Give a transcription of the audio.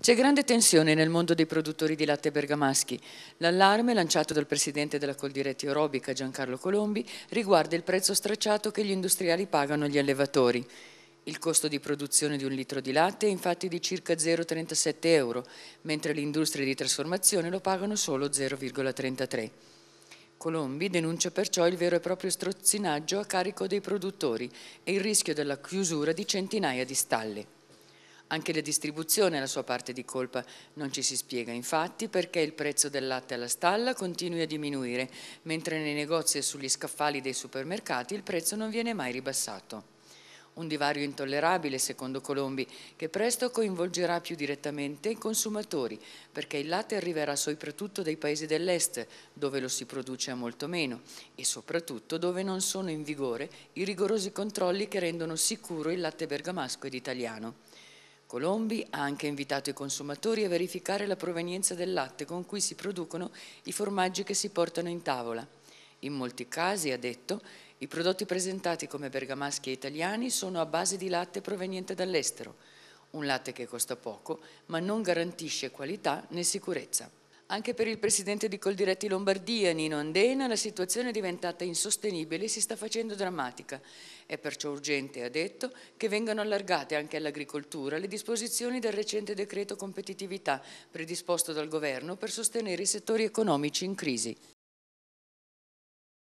C'è grande tensione nel mondo dei produttori di latte bergamaschi. L'allarme lanciato dal presidente della Coldiretti Aerobica Giancarlo Colombi riguarda il prezzo stracciato che gli industriali pagano agli allevatori. Il costo di produzione di un litro di latte è infatti di circa 0,37 euro, mentre le industrie di trasformazione lo pagano solo 0,33. Colombi denuncia perciò il vero e proprio strozzinaggio a carico dei produttori e il rischio della chiusura di centinaia di stalle. Anche la distribuzione ha la sua parte di colpa, non ci si spiega infatti perché il prezzo del latte alla stalla continui a diminuire, mentre nei negozi e sugli scaffali dei supermercati il prezzo non viene mai ribassato un divario intollerabile, secondo Colombi, che presto coinvolgerà più direttamente i consumatori, perché il latte arriverà soprattutto dai paesi dell'est, dove lo si produce a molto meno, e soprattutto dove non sono in vigore i rigorosi controlli che rendono sicuro il latte bergamasco ed italiano. Colombi ha anche invitato i consumatori a verificare la provenienza del latte con cui si producono i formaggi che si portano in tavola. In molti casi, ha detto, i prodotti presentati come bergamaschi e italiani sono a base di latte proveniente dall'estero, un latte che costa poco ma non garantisce qualità né sicurezza. Anche per il presidente di Coldiretti Lombardia, Nino Andena, la situazione è diventata insostenibile e si sta facendo drammatica. È perciò urgente, ha detto, che vengano allargate anche all'agricoltura le disposizioni del recente decreto competitività predisposto dal governo per sostenere i settori economici in crisi.